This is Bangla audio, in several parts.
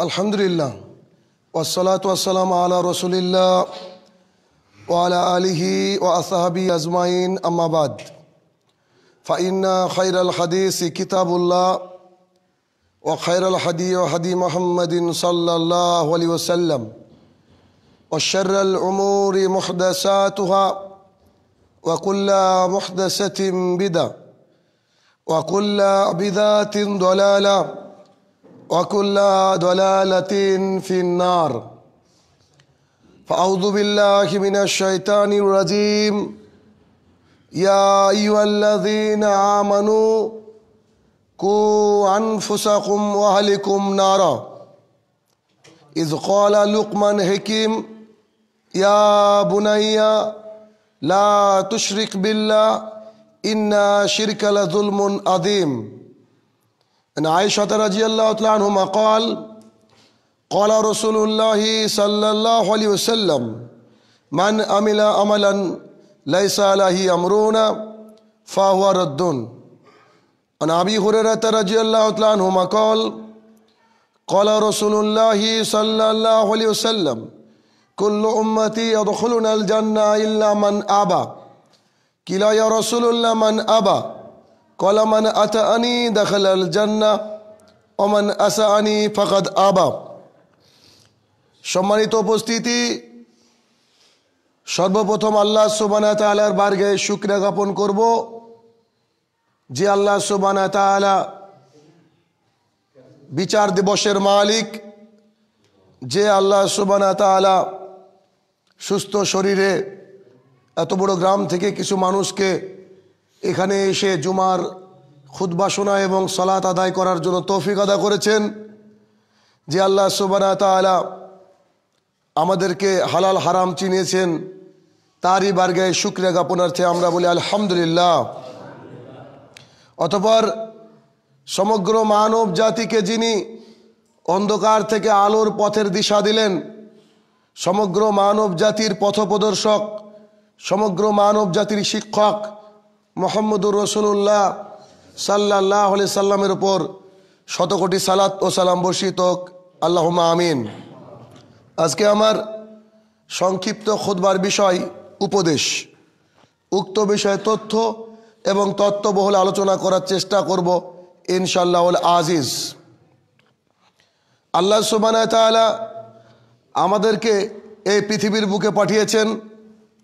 الحمد لله والصلاة والسلام على رسول الله وعلى آله وأصحابه أجمعين أما بعد فإن خير الحديث كتاب الله وخير الحديث حديث محمد صلى الله عليه وسلم وشر الأمور محدثاتها وكل محدثة بدعة وكل بدعة ضلالة وكل ضلالة في النار فأعوذ بالله من الشيطان الرجيم يا أيها الذين آمنوا قوا أنفسكم وأهلكم نارا إذ قال لقمان حكيم يا بني لا تشرك بالله إن شرك لظلم عظيم عن عائشة رضي الله تعالى عنهما قال قال رسول الله صلى الله عليه وسلم من عمل عملا ليس عليه أمرنا فهو رد عن أبي هريرة رضي الله تعالى عنهما قال قال رسول الله صلى الله عليه وسلم كل أمتي يدخلون الجنة إلا من أبى قيل يا رسول الله من أبى কলামান আত আনি দাখাল আল জান্না অমান আসা আনি ফাকাদ আবা সম্মানিত উপস্থিতি সর্বপ্রথম আল্লাহ সুবানা তালার বার্গে শুক্রিয়া জ্ঞাপন করব যে আল্লাহ সুবানা তালা বিচার দিবসের মালিক যে আল্লাহ সুবানা তালা সুস্থ শরীরে এত বড় গ্রাম থেকে কিছু মানুষকে এখানে এসে জুমার খুদ্বাসনা এবং সলাত আদায় করার জন্য তৌফিক আদা করেছেন যে আল্লাহ সুবানা তালা আমাদেরকে হালাল হারাম চিনিয়েছেন তারই বার্গায় শুক্রিয়া জ্ঞাপনার্থে আমরা বলি আলহামদুলিল্লাহ অতপর সমগ্র মানব জাতিকে যিনি অন্ধকার থেকে আলোর পথের দিশা দিলেন সমগ্র মানব জাতির পথপ্রদর্শক সমগ্র মানব জাতির শিক্ষক মোহাম্মদুর রসুল্লাহ সাল্লাহ আলি সাল্লামের উপর শতকোটি সালাত ও সালাম বর্ষিত আল্লাহ আমিন আজকে আমার সংক্ষিপ্ত খুদবার বিষয় উপদেশ উক্ত বিষয়ে তথ্য এবং তত্ত্ববহুল আলোচনা করার চেষ্টা করব ইনশাল্লাহ আজিজ আল্লাহ সুবানায়তালা আমাদেরকে এই পৃথিবীর বুকে পাঠিয়েছেন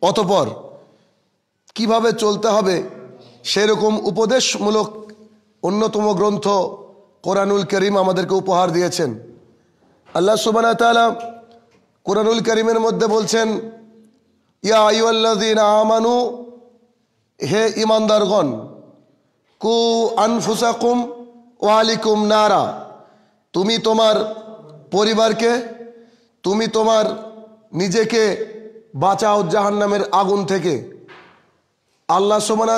অতপর কিভাবে চলতে হবে সেরকম উপদেশমূলক অন্যতম গ্রন্থ কোরআনুল করিম আমাদেরকে উপহার দিয়েছেন আল্লাহ সুবানা তালা কোরআনুল করিমের মধ্যে বলছেন ইয়া আইউল্লাদিন আমানু হে ইমানদারগণ কু আনফুসাকুম ওয়ালিকুম নারা তুমি তোমার পরিবারকে তুমি তোমার নিজেকে বাঁচাও জাহান্নামের আগুন থেকে আল্লাহ সোমানা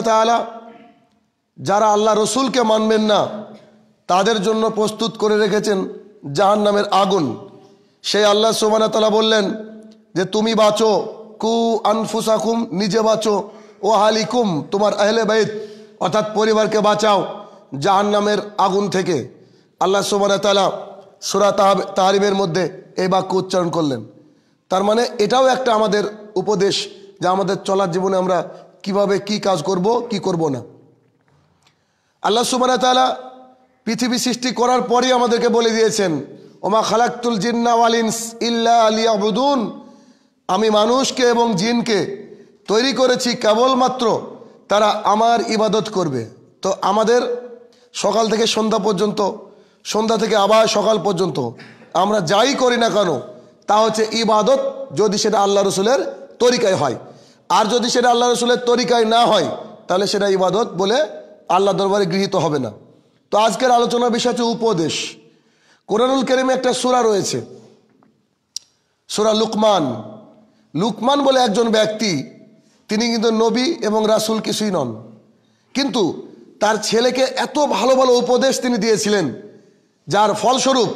যারা আল্লাহ রসুলকে মানবেন না তাদের জন্য প্রস্তুত করে রেখেছেন জাহান নামের আগুন সেই আল্লাহ সোমানা তালা বললেন যে তুমি বাঁচো কু আনফুসাকুম নিজে বাঁচো ও হালিকুম তোমার আহলে বেদ অর্থাৎ পরিবারকে বাঁচাও জাহান নামের আগুন থেকে আল্লাহ সোমানা তালা সুরা তাহারিমের মধ্যে এই বাক্য উচ্চারণ করলেন তার মানে এটাও একটা আমাদের উপদেশ যা আমাদের চলার জীবনে আমরা কিভাবে কি কাজ করব কি করব না আল্লাহ সুবানা তালা পৃথিবী সৃষ্টি করার পরই আমাদেরকে বলে দিয়েছেন ওমা খালাক্তুল জিন্না ওয়ালিনস ইল্লা আলিয়াবুদুন আমি মানুষকে এবং জিনকে তৈরি করেছি কেবলমাত্র তারা আমার ইবাদত করবে তো আমাদের সকাল থেকে সন্ধ্যা পর্যন্ত সন্ধ্যা থেকে আবার সকাল পর্যন্ত আমরা যাই করি না কেন তা হচ্ছে ইবাদত যদি সেটা আল্লাহ রসুলের তরিকায় হয় আর যদি সেটা আল্লাহ রসুলের তরিকায় না হয় তাহলে সেটা ইবাদত বলে আল্লাহ দরবারে গৃহীত হবে না তো আজকের আলোচনা বিষয় হচ্ছে উপদেশ কোরআনুল কেরিমে একটা সুরা রয়েছে সুরা লুকমান লুকমান বলে একজন ব্যক্তি তিনি কিন্তু নবী এবং রাসুল কিছুই নন কিন্তু তার ছেলেকে এত ভালো ভালো উপদেশ তিনি দিয়েছিলেন যার ফলস্বরূপ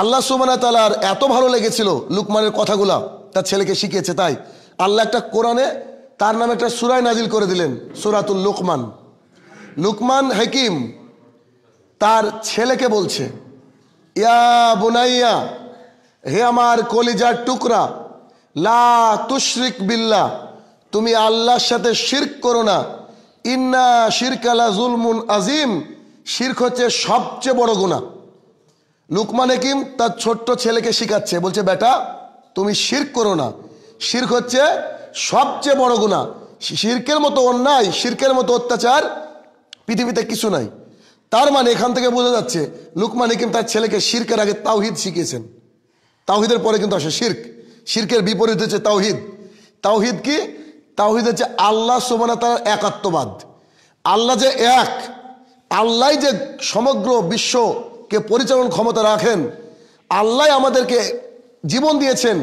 আল্লাহ সুমানা তালার এত ভালো লেগেছিল লুকমানের কথাগুলা তার ছেলেকে শিখিয়েছে তাই আল্লাহ একটা কোরআনে তার নামে একটা সুরায় নাজিল করে দিলেন সুরাতুল লুকমান লুকমান হাকিম তার ছেলেকে বলছে ইয়া বোনাইয়া হে আমার কলিজার টুকরা লা তুশ্রিক বিল্লা তুমি আল্লাহর সাথে শির্ক করো না ইন্না শিরকালা জুলমুন আজিম শির্ক হচ্ছে সবচেয়ে বড় গুণা লুকমান হাকিম তার ছোট্ট ছেলেকে শিখাচ্ছে বলছে বেটা তুমি শির্ক করো না শির্ক হচ্ছে সবচেয়ে বড় গুণা শির্কের মতো অন্যায় শির্কের মতো অত্যাচার পৃথিবীতে কিছু নাই তার মানে এখান থেকে বোঝা যাচ্ছে লুকমান কিন্তু তার ছেলেকে শির্কের আগে তাওহিদ শিখিয়েছেন তাওহিদের পরে কিন্তু আসে শির্ক শির্কের বিপরীত হচ্ছে তাওহিদ তাওহিদ কি তাওহিদ হচ্ছে আল্লাহ সোমানা তার একাত্মবাদ আল্লাহ যে এক আল্লাহ যে সমগ্র বিশ্বকে পরিচালন ক্ষমতা রাখেন আল্লাহ আমাদেরকে জীবন দিয়েছেন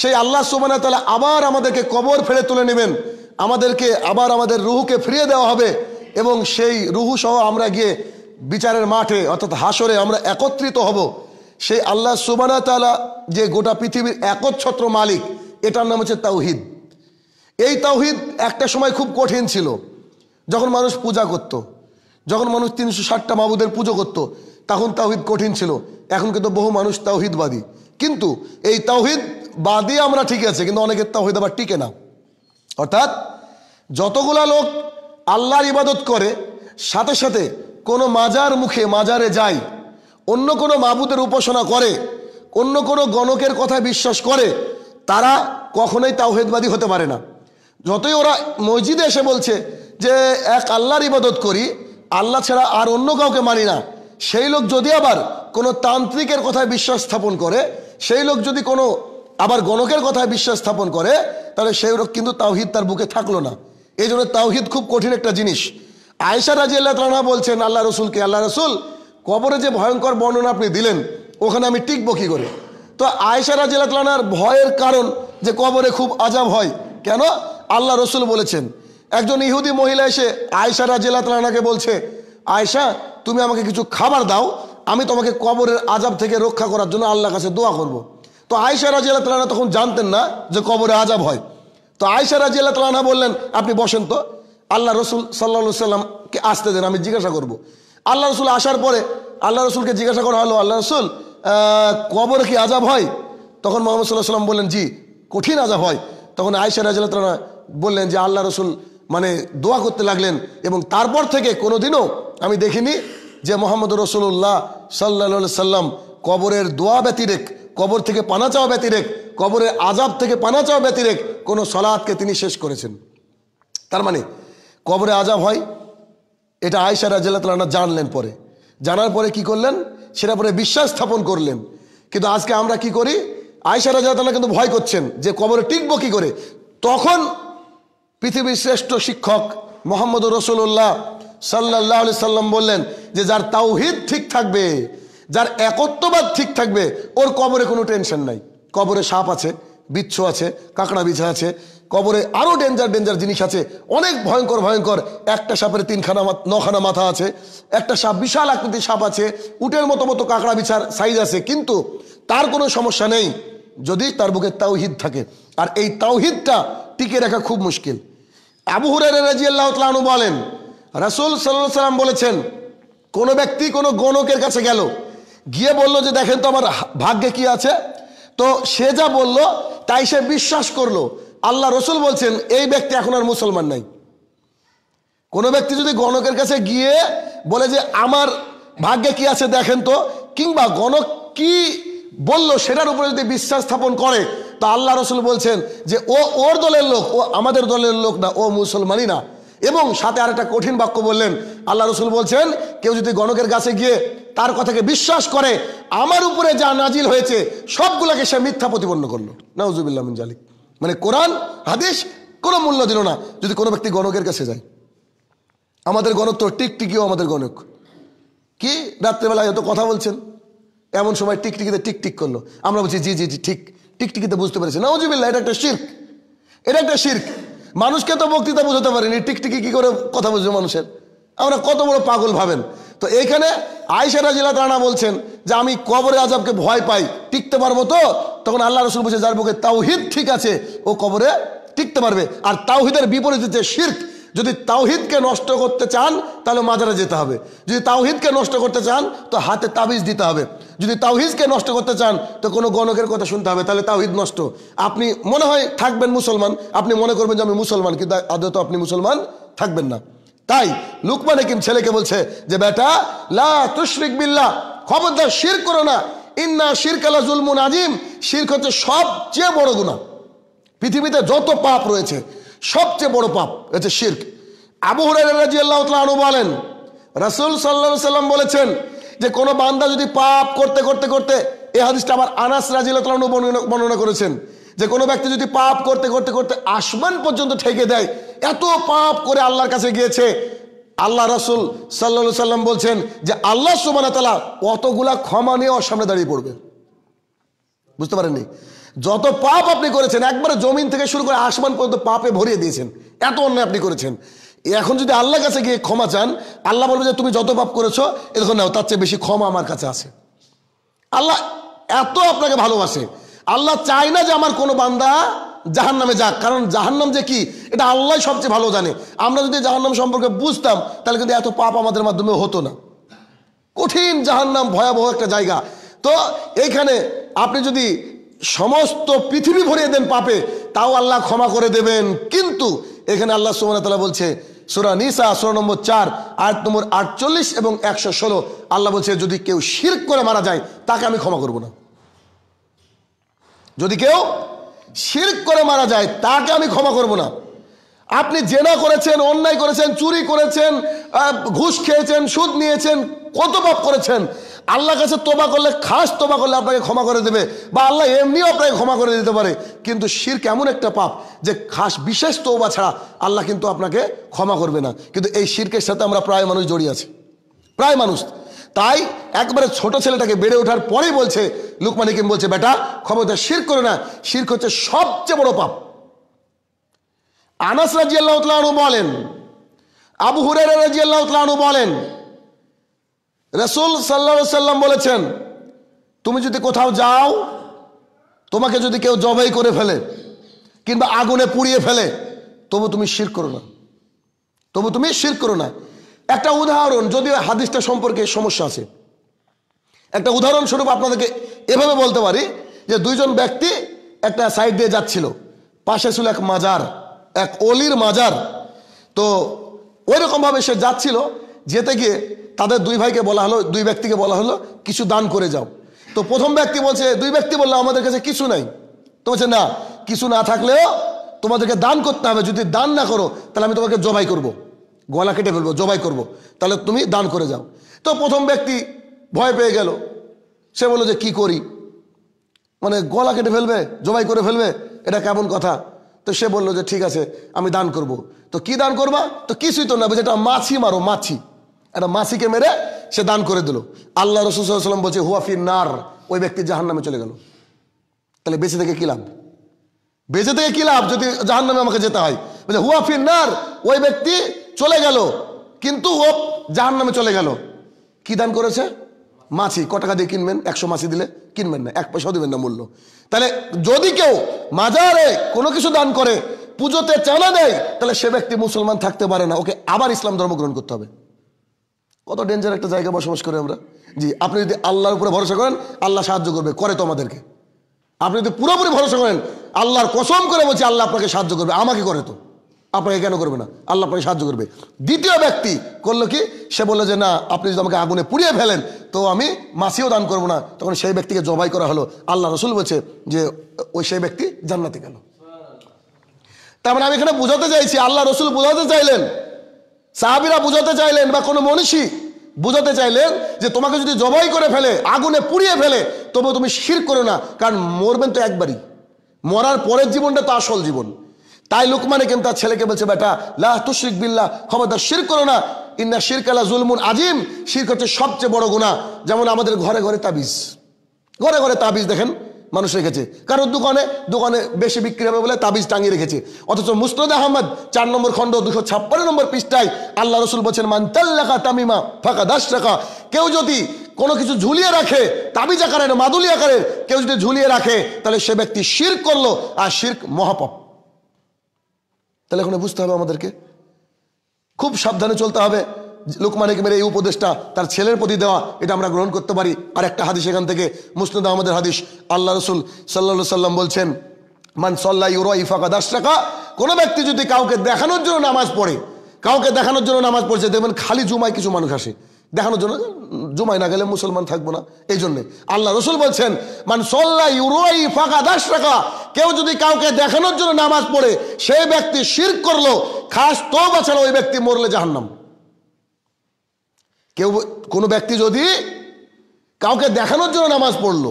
সেই আল্লাহ সুবান তালা আবার আমাদেরকে কবর ফেলে তুলে নেবেন আমাদেরকে আবার আমাদের রুহুকে ফিরিয়ে দেওয়া হবে এবং সেই রুহু সহ আমরা গিয়ে বিচারের মাঠে অর্থাৎ হাসরে আমরা একত্রিত হব সেই আল্লাহ সুবান তালা যে গোটা পৃথিবীর একচ্ছত্র মালিক এটার নাম হচ্ছে তাওহিদ এই তাওহিদ একটা সময় খুব কঠিন ছিল যখন মানুষ পূজা করত। যখন মানুষ তিনশো ষাটটা মাবুদের পুজো করত। তখন তাওহিদ কঠিন ছিল এখন কিন্তু বহু মানুষ তাওহিদবাদী কিন্তু এই তাওহিদ বাদে আমরা ঠিক আছে কিন্তু অনেকের তা হয়ে দেবার টিকে না অর্থাৎ যতগুলা লোক আল্লাহর ইবাদত করে সাথে সাথে কোনো মাজার মুখে মাজারে যায় অন্য কোনো মাবুদের উপাসনা করে অন্য কোনো গণকের কথা বিশ্বাস করে তারা কখনোই তাওহেদবাদী হতে পারে না যতই ওরা মসজিদে এসে বলছে যে এক আল্লাহর ইবাদত করি আল্লাহ ছাড়া আর অন্য কাউকে মানি না সেই লোক যদি আবার কোনো তান্ত্রিকের কথায় বিশ্বাস স্থাপন করে সেই লোক যদি কোনো আবার গণকের কথায় বিশ্বাস স্থাপন করে তাহলে সেই রোগ কিন্তু তাওহিদ তার বুকে থাকলো না এই জন্য তাওহিদ খুব কঠিন একটা জিনিস আয়সা রাজি আল্লাহ তালা বলছেন আল্লাহ রসুলকে আল্লাহ রসুল কবরে যে ভয়ঙ্কর বর্ণনা আপনি দিলেন ওখানে আমি টিকবো কী করে তো আয়সা রাজি আল্লাহ তালার ভয়ের কারণ যে কবরে খুব আজাব হয় কেন আল্লাহ রসুল বলেছেন একজন ইহুদি মহিলা এসে আয়সা রাজি আল্লাহ তালাকে বলছে আয়সা তুমি আমাকে কিছু খাবার দাও আমি তোমাকে কবরের আজাব থেকে রক্ষা করার জন্য আল্লাহ কাছে দোয়া করবো তো আয়সা রাজি আল্লাহ তালানা তখন জানতেন না যে কবরে আজাব হয় তো আয়সা রাজি আল্লাহ তালানা বললেন আপনি বসেন তো আল্লাহ রসুল সাল্লা সাল্লামকে আসতে দেন আমি জিজ্ঞাসা করব। আল্লাহ রসুল আসার পরে আল্লাহ রসুলকে জিজ্ঞাসা করা হলো আল্লাহ রসুল কবরে কি আজাব হয় তখন মোহাম্মদ সাল্লাহ সাল্লাম বললেন জি কঠিন আজাব হয় তখন আয়সা রাজি আল্লাহ বললেন যে আল্লাহ রসুল মানে দোয়া করতে লাগলেন এবং তারপর থেকে কোনো দিনও আমি দেখিনি যে মোহাম্মদ রসুল্লাহ সাল্লা সাল্লাম কবরের দোয়া ব্যতিরেক কবর থেকে পানা চাওয়া ব্যতিরেক কবরের আজাব থেকে পানা চাওয়া ব্যতিরেক কোনো সলাদকে তিনি শেষ করেছেন তার মানে কবরে আজাব হয় এটা আয়সা রাজিয়াল্লাহ জানলেন পরে জানার পরে কি করলেন সেটা পরে বিশ্বাস স্থাপন করলেন কিন্তু আজকে আমরা কি করি আয়সা রাজিয়াল্লাহ কিন্তু ভয় করছেন যে কবরে টিকবো কী করে তখন পৃথিবীর শ্রেষ্ঠ শিক্ষক মোহাম্মদ রসুল্লাহ সাল্লাহ সাল্লাম বললেন যে যার তাওহিদ ঠিক থাকবে যার একত্ববাদ ঠিক থাকবে ওর কবরে কোনো টেনশন নাই কবরে সাপ আছে বিচ্ছ আছে কাঁকড়া বিছা আছে কবরে আরও ডেঞ্জার ডেঞ্জার জিনিস আছে অনেক ভয়ঙ্কর ভয়ঙ্কর একটা সাপের তিনখানা নখানা মাথা আছে একটা সাপ বিশাল আকৃতির সাপ আছে উটের মতো মতো কাঁকড়া বিছার সাইজ আছে কিন্তু তার কোনো সমস্যা নেই যদি তার বুকে তাওহিদ থাকে আর এই তাওহিদটা টিকে রাখা খুব মুশকিল আবু হুরের রাজি বলেন রাসুল সাল্লাহ সাল্লাম বলেছেন কোনো ব্যক্তি কোনো গণকের কাছে গেল গিয়ে বলল যে দেখেন তো আমার ভাগ্যে কি আছে তো সে যা বলল তাই সে বিশ্বাস করলো আল্লাহ রসুল বলছেন এই ব্যক্তি এখন আর মুসলমান নাই কোনো ব্যক্তি যদি গণকের কাছে গিয়ে বলে যে আমার ভাগ্যে কি আছে দেখেন তো কিংবা গণক কি বলল সেটার উপরে যদি বিশ্বাস স্থাপন করে তো আল্লাহ রসুল বলছেন যে ও ওর দলের লোক ও আমাদের দলের লোক না ও মুসলমানই না এবং সাথে আর একটা কঠিন বাক্য বললেন আল্লাহ রসুল বলছেন কেউ যদি গণকের কাছে গিয়ে তার কথাকে বিশ্বাস করে আমার উপরে যা নাজিল হয়েছে সবগুলোকে সে মিথ্যা প্রতিপন্ন করলো নওজুবিল্লা জালিক মানে কোরআন হাদিস কোনো মূল্য দিল না যদি কোনো ব্যক্তি গণকের কাছে যায় আমাদের গণক তো টিকটিকিও আমাদের গণক কি রাত্রেবেলায় হয়তো কথা বলছেন এমন সময় টিকটিকিতে টিকটিক করলো আমরা বলছি জি জি জি ঠিক টিকটিকিতে বুঝতে পেরেছি নওজুবিল্লা এটা একটা শির্ক এটা একটা শির্ক মানুষকে তো বক্তৃতা বোঝাতে পারিনি টিকটিকি কি করে কথা বুঝবে মানুষের আমরা কত বড় পাগল ভাবেন তো এইখানে আয়সারা জেলা তারা বলছেন যে আমি কবরে আজাবকে ভয় পাই টিকতে পারবো তো তখন আল্লাহ রসুল বলছে যার বুকে তাওহিদ ঠিক আছে ও কবরে টিকতে পারবে আর তাওহিদের বিপরীতে যে শির্ক যদি তাওহিদকে নষ্ট করতে চান তাহলে মাজারে যেতে হবে যদি তাওহিদকে নষ্ট করতে চান তো হাতে তাবিজ দিতে হবে যদি তাওহিদকে নষ্ট করতে চান তো কোনো গণকের কথা শুনতে হবে তাহলে তাওহিদ নষ্ট আপনি মনে হয় থাকবেন মুসলমান আপনি মনে করবেন যে আমি মুসলমান কিন্তু আদত আপনি মুসলমান থাকবেন না তাই লুকমান হাকিম ছেলেকে বলছে যে বেটা লা তুশ্রিক বিল্লাহ খবরদার শির করো না ইন্না শিরকালা জুলমুন আজিম শির হচ্ছে সবচেয়ে বড় গুণা পৃথিবীতে যত পাপ রয়েছে সবচেয়ে বড় পাপ হচ্ছে শির্ক আবু হরাজি আল্লাহ বলেন রাসুল সাল্লা সাল্লাম বলেছেন যে কোনো বান্দা যদি পাপ করতে করতে করতে এ হাদিসটা আবার আনাস আল্লাহ বর্ণনা করেছেন যে কোনো ব্যক্তি যদি পাপ করতে করতে করতে আসমান পর্যন্ত ঠেকে দেয় এত পাপ করে আল্লাহর কাছে গিয়েছে আল্লাহ রসুল সাল্লা সাল্লাম বলছেন যে আল্লাহ সুবান তালা অতগুলা ক্ষমা নিয়ে অসামনে সামনে দাঁড়িয়ে পড়বে বুঝতে পারেননি যত পাপ আপনি করেছেন একবারে জমিন থেকে শুরু করে আসমান পর্যন্ত পাপে ভরিয়ে দিয়েছেন এত অন্যায় আপনি করেছেন এখন যদি আল্লাহর কাছে গিয়ে ক্ষমা চান আল্লাহ বলবে যে তুমি যত পাপ করেছো এরকম নাও তার চেয়ে বেশি ক্ষমা আমার কাছে আছে আল্লাহ এত আপনাকে ভালোবাসে আল্লাহ চায় না যে আমার কোনো বান্দা জাহান নামে যাক কারণ জাহান্নাম যে কি এটা আল্লাহ সবচেয়ে ভালো জানে আমরা যদি জাহান্নাম সম্পর্কে বুঝতাম তাহলে কিন্তু এত পাপ আমাদের মাধ্যমে হতো না কঠিন জাহান্নাম ভয়াবহ একটা জায়গা তো এইখানে আপনি যদি সমস্ত পৃথিবী ভরিয়ে দেন পাপে তাও আল্লাহ ক্ষমা করে দেবেন কিন্তু এখানে আল্লাহ সুমনতলা বলছে সুরা নিসা সুরা নম্বর চার আট নম্বর আটচল্লিশ এবং একশো ষোলো আল্লাহ বলছে যদি কেউ শির করে মারা যায় তাকে আমি ক্ষমা করব না যদি কেউ শির করে মারা যায় তাকে আমি ক্ষমা করব না আপনি জেনা করেছেন অন্যায় করেছেন চুরি করেছেন ঘুষ খেয়েছেন সুদ নিয়েছেন কত পাপ করেছেন আল্লাহ কাছে তোবা করলে খাস তোবা করলে আপনাকে ক্ষমা করে দেবে বা আল্লাহ এমনিও আপনাকে ক্ষমা করে দিতে পারে কিন্তু শির কেমন একটা পাপ যে খাস বিশেষ তোবা ছাড়া আল্লাহ কিন্তু আপনাকে ক্ষমা করবে না কিন্তু এই শিরকের সাথে আমরা প্রায় মানুষ জড়িয়ে আছি প্রায় মানুষ তাই একবারে ছোট ছেলেটাকে বেড়ে ওঠার পরেই বলছে লুকমান হিকিম বলছে বেটা ক্ষমতা শির করে না শির হচ্ছে সবচেয়ে বড় পাপ আনাস রাজিয়াল্লাহ বলেন আবু হুরের রাজিয়াল্লাহ বলেন রসুল সাল্লা সাল্লাম বলেছেন তুমি যদি কোথাও যাও তোমাকে যদি কেউ জবাই করে ফেলে কিংবা আগুনে পুড়িয়ে ফেলে তবু তুমি শির করো না তবু তুমি শির করো না একটা উদাহরণ যদিও হাদিসটা সম্পর্কে সমস্যা আছে একটা উদাহরণস্বরূপ আপনাদেরকে এভাবে বলতে পারি যে দুইজন ব্যক্তি একটা সাইড দিয়ে যাচ্ছিল পাশে ছিল এক মাজার এক অলির মাজার তো ওইরকমভাবে সে যাচ্ছিল যেতে গিয়ে তাদের দুই ভাইকে বলা হলো দুই ব্যক্তিকে বলা হলো কিছু দান করে যাও তো প্রথম ব্যক্তি বলছে দুই ব্যক্তি বললো আমাদের কাছে কিছু নাই তো বলছে না কিছু না থাকলেও তোমাদেরকে দান করতে হবে যদি দান না করো তাহলে আমি তোমাকে জবাই করব। গলা কেটে ফেলবো জবাই করব। তাহলে তুমি দান করে যাও তো প্রথম ব্যক্তি ভয় পেয়ে গেল সে বললো যে কি করি মানে গলা কেটে ফেলবে জবাই করে ফেলবে এটা কেমন কথা তো সে বললো যে ঠিক আছে আমি দান করব। তো কি দান করবা তো কিছুই তো না যেটা মাছি মারো মাছি একটা মাসিকে মেরে সে দান করে দিল আল্লাহ রসুল বলছে হুয়াফি নার ওই ব্যক্তি জাহান নামে চলে গেল তাহলে বেঁচে থেকে কী লাভ বেঁচে থেকে কী লাভ যদি জাহান নামে আমাকে যেতে হয় বলছে হুয়াফি নার ওই ব্যক্তি চলে গেল কিন্তু ও জাহান নামে চলে গেল কি দান করেছে মাছি ক টাকা দিয়ে কিনবেন একশো মাছি দিলে কিনবেন না এক পয়সাও দেবেন না মূল্য তাহলে যদি কেউ মাজারে কোনো কিছু দান করে পুজোতে চানা দেয় তাহলে সে ব্যক্তি মুসলমান থাকতে পারে না ওকে আবার ইসলাম ধর্ম গ্রহণ করতে হবে কত ডেঞ্জার একটা জায়গায় বসবাস করে আমরা জি আপনি যদি আল্লাহর উপরে ভরসা করেন আল্লাহ সাহায্য করবে করে তো আমাদেরকে আপনি যদি পুরোপুরি ভরসা করেন আল্লাহর কসম করে বলছি আল্লাহ আপনাকে সাহায্য করবে আমাকে করে তো আপনাকে কেন করবে না আল্লাহ আপনাকে সাহায্য করবে দ্বিতীয় ব্যক্তি করলো কি সে বললো যে না আপনি যদি আমাকে আগুনে পুড়িয়ে ফেলেন তো আমি মাসিও দান করবো না তখন সেই ব্যক্তিকে জবাই করা হলো আল্লাহ রসুল বলছে যে ওই সেই ব্যক্তি জান্নাতে গেল তার মানে আমি এখানে বোঝাতে চাইছি আল্লাহ রসুল বোঝাতে চাইলেন সাহাবিরা বুঝাতে চাইলেন বা কোনো মনীষী বুঝাতে চাইলেন যে তোমাকে যদি জবাই করে ফেলে আগুনে পুড়িয়ে ফেলে তবু তুমি শির করো না কারণ মরবেন তো একবারই মরার পরের জীবনটা তো আসল জীবন তাই লুকমানে কিন্তু তার ছেলেকে বলছে বেটা লাহ শিখ বিল্লাহ খবরদার শির করো না ইন্না কালা জুলমুন আজিম শির হচ্ছে সবচেয়ে বড় গুণা যেমন আমাদের ঘরে ঘরে তাবিজ ঘরে ঘরে তাবিজ দেখেন মানুষ রেখেছে কারোর দোকানে দোকানে বেশি বিক্রি হবে বলে তাবিজ টাঙিয়ে রেখেছে অথচ মুস্তদ আহমদ চার নম্বর খণ্ড দুশো ছাপ্পান্ন নম্বর পৃষ্ঠায় আল্লাহ রসুল বলছেন মান্তাল্লাখা তামিমা ফাঁকা দাস টাকা কেউ যদি কোনো কিছু ঝুলিয়ে রাখে তাবিজ আকারের মাদুলি আকারে কেউ যদি ঝুলিয়ে রাখে তাহলে সে ব্যক্তি শির করলো আর শির মহাপপ তাহলে এখন বুঝতে হবে আমাদেরকে খুব সাবধানে চলতে হবে লোকমানে হেকিমের এই উপদেশটা তার ছেলের প্রতি দেওয়া এটা আমরা গ্রহণ করতে পারি আর একটা হাদিস এখান থেকে মুসনুদ আহমদের হাদিস আল্লাহ রসুল সাল্লা সাল্লাম বলছেন মান সাল্লাহ ইউরো ইফাকা দাস টাকা কোনো ব্যক্তি যদি কাউকে দেখানোর জন্য নামাজ পড়ে কাউকে দেখানোর জন্য নামাজ পড়ছে দেখবেন খালি জুমায় কিছু মানুষ আসে দেখানোর জন্য জুমায় না গেলে মুসলমান থাকবো না এই জন্যে আল্লাহ রসুল বলছেন মান সল্লা ইউরোই ইফাকা দাস টাকা কেউ যদি কাউকে দেখানোর জন্য নামাজ পড়ে সেই ব্যক্তি শির করলো খাস তো বাছাড়া ওই ব্যক্তি মরলে জাহান্নাম কেউ কোনো ব্যক্তি যদি কাউকে দেখানোর জন্য নামাজ পড়লো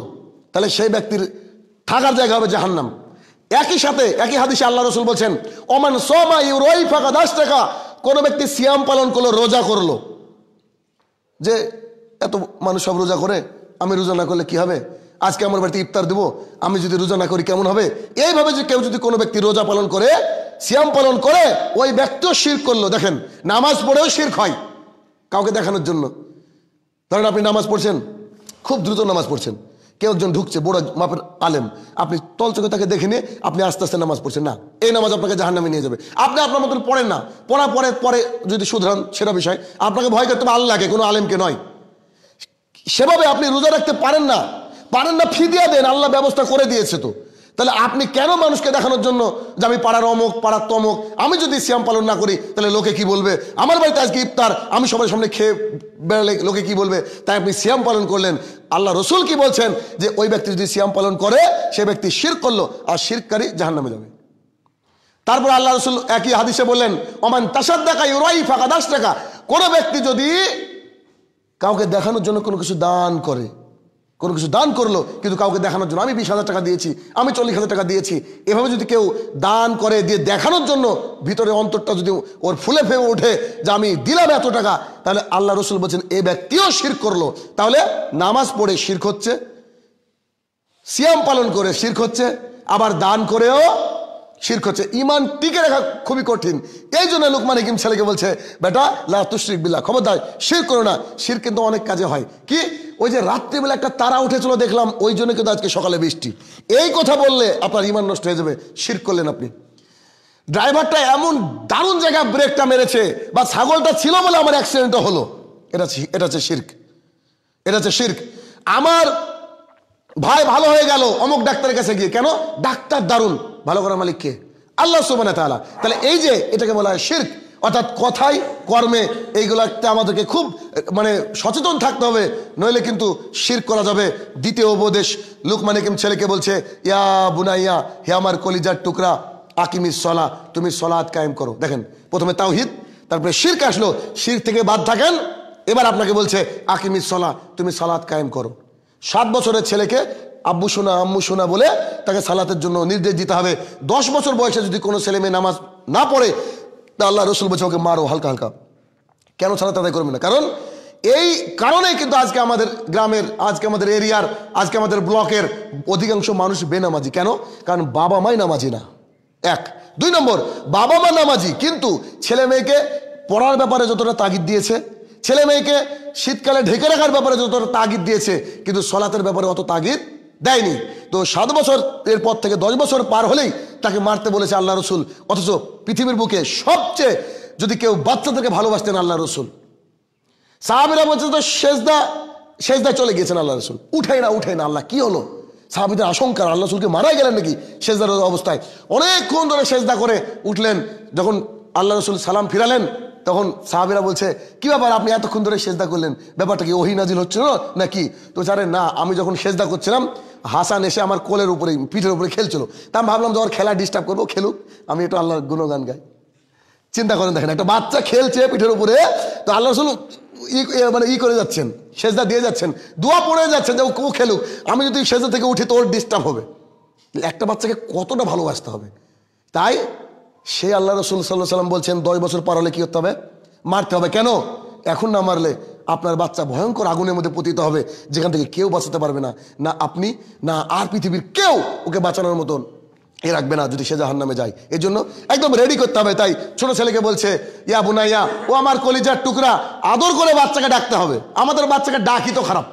তাহলে সেই ব্যক্তির থাকার জায়গা হবে জাহান্নাম একই সাথে একই হাদিসে আল্লাহ রসুল বলছেন অমান সমা রই ফাঁকা দাস টাকা কোনো ব্যক্তি সিয়াম পালন করলো রোজা করলো যে এত মানুষ সব রোজা করে আমি রোজা না করলে কি হবে আজকে আমার বাড়িতে ইফতার দেবো আমি যদি রোজা না করি কেমন হবে এইভাবে যে কেউ যদি কোনো ব্যক্তি রোজা পালন করে সিয়াম পালন করে ওই ব্যক্তিও শির করলো দেখেন নামাজ পড়েও শির হয় কাউকে দেখানোর জন্য ধরেন আপনি নামাজ পড়ছেন খুব দ্রুত নামাজ পড়ছেন কেউ একজন ঢুকছে বড় মাপের আলেম আপনি তল চোখে তাকে দেখে নিয়ে আপনি আস্তে আস্তে নামাজ পড়ছেন না এই নামাজ আপনাকে জাহার নামে নিয়ে যাবে আপনি আপনার মতন পড়েন না পড়া পরে পরে যদি সুধরান সেটা বিষয় আপনাকে ভয় করতে হবে আল্লাহকে কোনো আলেমকে নয় সেভাবে আপনি রোজা রাখতে পারেন না পারেন না ফি দেন আল্লাহ ব্যবস্থা করে দিয়েছে তো তাহলে আপনি কেন মানুষকে দেখানোর জন্য যে আমি পাড়ার অমুক পাড়ার তমক আমি যদি শ্যাম পালন না করি তাহলে লোকে কি বলবে আমার বাড়িতে আজকে ইফতার আমি সবার সামনে খেয়ে বেড়ালে লোকে কি বলবে তাই আপনি শ্যাম পালন করলেন আল্লাহ রসুল কি বলছেন যে ওই ব্যক্তি যদি শ্যাম পালন করে সে ব্যক্তি শির করলো আর শিরকারী জাহান নামে যাবে তারপর আল্লাহ রসুল একই হাদিসে বললেন অমান তাসাদ দেখা ইউরাই ফাঁকা দাস টাকা কোনো ব্যক্তি যদি কাউকে দেখানোর জন্য কোনো কিছু দান করে কোনো কিছু দান করলো কিন্তু কাউকে দেখানোর জন্য আমি বিশ হাজার টাকা দিয়েছি আমি চল্লিশ হাজার টাকা দিয়েছি এভাবে যদি কেউ দান করে দিয়ে দেখানোর জন্য ভিতরে অন্তরটা যদি ওর ফুলে ফেমে ওঠে যে আমি দিলাম এত টাকা তাহলে আল্লাহ রসুল বলছেন এই ব্যক্তিও শির করলো তাহলে নামাজ পড়ে শির্ক হচ্ছে সিয়াম পালন করে শির্ক হচ্ছে আবার দান করেও শির্ক হচ্ছে ইমান টিকে রাখা খুবই কঠিন এই জন্য লুকমান হিকিম ছেলেকে বলছে বেটা লা তুশ্রিক খবর খবরদার শির করো না শির কিন্তু অনেক কাজে হয় কি ওই যে রাত্রিবেলা একটা তারা উঠেছিল দেখলাম ওই জন্য কিন্তু আজকে সকালে বৃষ্টি এই কথা বললে আপনার ইমান নষ্ট হয়ে যাবে শির করলেন আপনি ড্রাইভারটা এমন দারুণ জায়গায় ব্রেকটা মেরেছে বা ছাগলটা ছিল বলে আমার অ্যাক্সিডেন্টটা হলো এটা এটা হচ্ছে শির্ক এটা হচ্ছে শির্ক আমার ভাই ভালো হয়ে গেল অমুক ডাক্তারের কাছে গিয়ে কেন ডাক্তার দারুণ ভালো করার মালিককে আল্লাহ সুবানা তালা তাহলে এই যে এটাকে বলা হয় শির্ক অর্থাৎ কথায় কর্মে এইগুলোতে আমাদেরকে খুব মানে সচেতন থাকতে হবে নইলে কিন্তু শির করা যাবে দ্বিতীয় উপদেশ লুকমানিকিম ছেলেকে বলছে ইয়া বুনাইয়া হে আমার কলিজার টুকরা আকিমি সলা তুমি সলাৎ কায়েম করো দেখেন প্রথমে তাওহিদ তারপরে শির্ক আসলো শির থেকে বাদ থাকেন এবার আপনাকে বলছে আকিমি সলা তুমি সলাদ কায়েম করো সাত বছরের ছেলেকে আব্বু শোনা আম্মু শোনা বলে তাকে সালাতের জন্য নির্দেশ দিতে হবে দশ বছর বয়সে যদি কোনো ছেলে মেয়ে নামাজ না পড়ে তা আল্লাহ রসুল বলছে ওকে মারো হালকা হালকা কেন সালাত আদায় করবে না কারণ এই কারণে কিন্তু আজকে আমাদের গ্রামের আজকে আমাদের এরিয়ার আজকে আমাদের ব্লকের অধিকাংশ মানুষ বেনামাজি কেন কারণ বাবা মাই নামাজি না এক দুই নম্বর বাবা মা নামাজি কিন্তু ছেলে মেয়েকে পড়ার ব্যাপারে যতটা তাগিদ দিয়েছে ছেলে মেয়েকে শীতকালে ঢেকে রাখার ব্যাপারে যতটা তাগিদ দিয়েছে কিন্তু সলাতের ব্যাপারে অত তাগিদ দেয়নি তো সাত বছর এরপর থেকে দশ বছর পার হলেই তাকে মারতে বলেছে আল্লাহ রসুল অথচ পৃথিবীর বুকে সবচেয়ে যদি কেউ বাচ্চাদেরকে ভালোবাসতেন আল্লাহ রসুল সাহাবিরা বলছে তো শেষদা শেষদা চলে গিয়েছেন আল্লাহ রসুল উঠে না উঠে না আল্লাহ কি হলো সাহাবিদের আশঙ্কা আল্লাহ রসুলকে মারা গেলেন নাকি শেষদার অবস্থায় অনেকক্ষণ ধরে শেষদা করে উঠলেন যখন আল্লাহ রসুল সালাম ফিরালেন তখন সাহাবিরা বলছে কি ব্যাপার আপনি এতক্ষণ ধরে শেষদা করলেন ব্যাপারটা কি ওহিনাজিল হচ্ছিল নাকি তো জানেন না আমি যখন শেষদা করছিলাম হাসান এসে আমার কোলের উপরে পিঠের উপরে খেলছিল তা আমি ভাবলাম যে ওর খেলা ডিস্টার্ব করবো খেলুক আমি একটু আল্লাহর গুণগান গাই চিন্তা করেন দেখেন একটা বাচ্চা খেলছে পিঠের উপরে তো আল্লাহ রসুল মানে ই করে যাচ্ছেন সেজদা দিয়ে যাচ্ছেন দোয়া পড়ে যাচ্ছেন যে ও খেলুক আমি যদি সেজদা থেকে উঠি তো ওর ডিস্টার্ব হবে একটা বাচ্চাকে কতটা ভালোবাসতে হবে তাই সে আল্লাহ রসুল সাল্লাহ সাল্লাম বলছেন দশ বছর পার হলে কী করতে হবে মারতে হবে কেন এখন না মারলে আপনার বাচ্চা ভয়ঙ্কর আগুনের মধ্যে পতিত হবে যেখান থেকে কেউ বাঁচাতে পারবে না না আপনি না আর পৃথিবীর কেউ ওকে বাঁচানোর মতন এ রাখবে না যদি সে জাহান নামে যায় এর জন্য একদম রেডি করতে হবে তাই ছোট ছেলেকে বলছে ইয়া ইয়া ও আমার কলিজার টুকরা আদর করে বাচ্চাকে ডাকতে হবে আমাদের বাচ্চাকে ডাকি তো খারাপ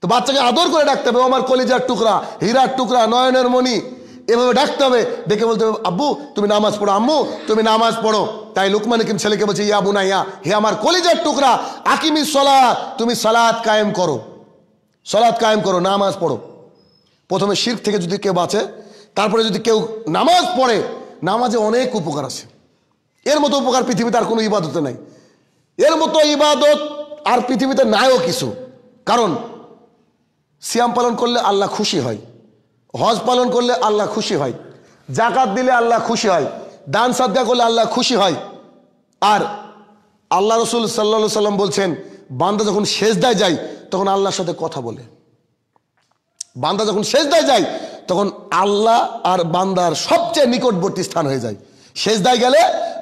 তো বাচ্চাকে আদর করে ডাকতে হবে ও আমার কলিজার টুকরা হীরার টুকরা নয়নের মণি এভাবে ডাকতে হবে ডেকে বলতে হবে আব্বু তুমি নামাজ পড়ো আম্মু তুমি নামাজ পড়ো তাই লুকমান হাকিম ছেলেকে বলছে ইয়া বুনা ইয়া হে আমার কলিজার টুকরা আকিমি সলা তুমি সালাদ কায়েম করো সলাদ কায়েম করো নামাজ পড়ো প্রথমে শির থেকে যদি কেউ বাঁচে তারপরে যদি কেউ নামাজ পড়ে নামাজে অনেক উপকার আছে এর মতো উপকার পৃথিবীতে আর কোনো ইবাদতে নাই এর মতো ইবাদত আর পৃথিবীতে নাইও কিছু কারণ সিয়াম পালন করলে আল্লাহ খুশি হয় হজ পালন করলে আল্লাহ খুশি হয় জাকাত দিলে আল্লাহ খুশি হয় দান সাদ্দা করলে আল্লাহ খুশি হয় আর আল্লাহ রসুল সাল্লা সাল্লাম বলছেন বান্দা যখন সেজদায় যায় তখন আল্লাহর সাথে কথা বলে বান্দা যখন সেজদায় যায় তখন আল্লাহ আর বান্দার সবচেয়ে নিকটবর্তী স্থান হয়ে যায় সেজদায় গেলে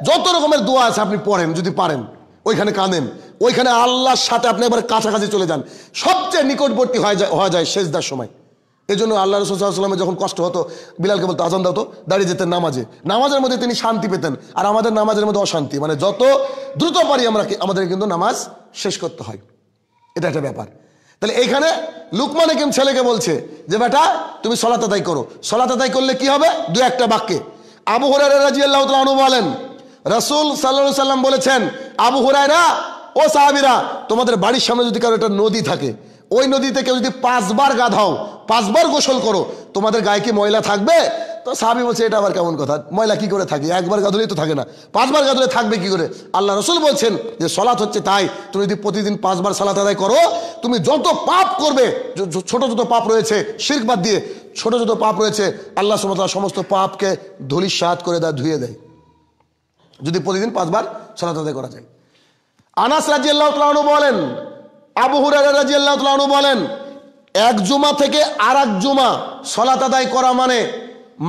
যত রকমের দোয়া আছে আপনি পড়েন যদি পারেন ওইখানে কাঁদেন ওইখানে আল্লাহর সাথে আপনি একবার কাছাকাছি চলে যান সবচেয়ে নিকটবর্তী হয়ে যায় হওয়া যায় সেজদার সময় এই জন্য আল্লাহ রসুল্লাহামের যখন কষ্ট হতো বিলালকে বলতো আজান দাও তো দাঁড়িয়ে যেতেন নামাজে নামাজের মধ্যে তিনি শান্তি পেতেন আর আমাদের নামাজের মধ্যে অশান্তি মানে যত দ্রুত পারি আমরা আমাদের কিন্তু নামাজ শেষ করতে হয় এটা একটা ব্যাপার তাহলে এইখানে লুকমান হাকিম ছেলেকে বলছে যে বেটা তুমি সলাত আদায় করো সলাত আদায় করলে কি হবে দু একটা বাক্যে আবু হরাই রাজি আল্লাহ তালু বলেন রসুল সাল্লা সাল্লাম বলেছেন আবু হরাইরা ও সাহাবিরা তোমাদের বাড়ির সামনে যদি কারো একটা নদী থাকে ওই নদীতে কেউ যদি পাঁচবার গা ধাও পাঁচবার গোসল করো তোমাদের গায়ে কি ময়লা থাকবে তো সাহাবি বলছে এটা আবার কেমন কথা ময়লা কি করে থাকে একবার গাধুলেই তো থাকে না পাঁচবার গাধুলে থাকবে কি করে আল্লাহ রসুল বলছেন যে সলাৎ হচ্ছে তাই তুমি যদি প্রতিদিন পাঁচবার সালাত আদায় করো তুমি যত পাপ করবে ছোট ছোট পাপ রয়েছে শির্ক বাদ দিয়ে ছোট ছোট পাপ রয়েছে আল্লাহ সুমতলা সমস্ত পাপকে ধুলির সাত করে দেয় ধুয়ে দেয় যদি প্রতিদিন পাঁচবার সালাত আদায় করা যায় আনাস রাজি আল্লাহ বলেন আবু হুরারু বলেন এক জুমা থেকে আর এক জুমা সলাত আদায় করা মানে